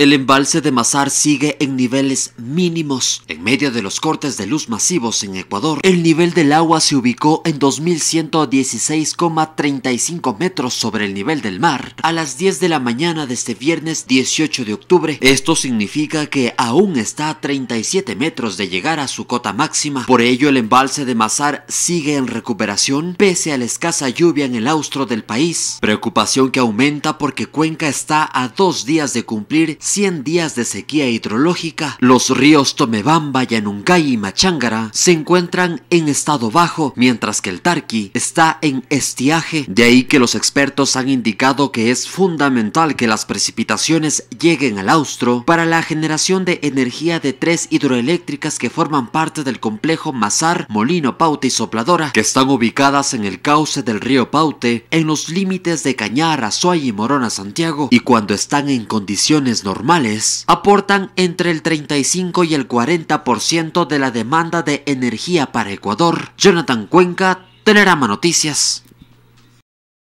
El embalse de Mazar sigue en niveles mínimos. En medio de los cortes de luz masivos en Ecuador, el nivel del agua se ubicó en 2.116,35 metros sobre el nivel del mar a las 10 de la mañana de este viernes 18 de octubre. Esto significa que aún está a 37 metros de llegar a su cota máxima. Por ello, el embalse de Mazar sigue en recuperación pese a la escasa lluvia en el austro del país. Preocupación que aumenta porque Cuenca está a dos días de cumplir 100 días de sequía hidrológica, los ríos Tomebamba, Yanuncay y Machángara se encuentran en estado bajo, mientras que el Tarqui está en estiaje. De ahí que los expertos han indicado que es fundamental que las precipitaciones lleguen al austro para la generación de energía de tres hidroeléctricas que forman parte del complejo Mazar, Molino Paute y Sopladora, que están ubicadas en el cauce del río Paute, en los límites de Cañar, Azuay y Morona Santiago, y cuando están en condiciones normales aportan entre el 35 y el 40% de la demanda de energía para Ecuador. Jonathan Cuenca, Telerama Noticias.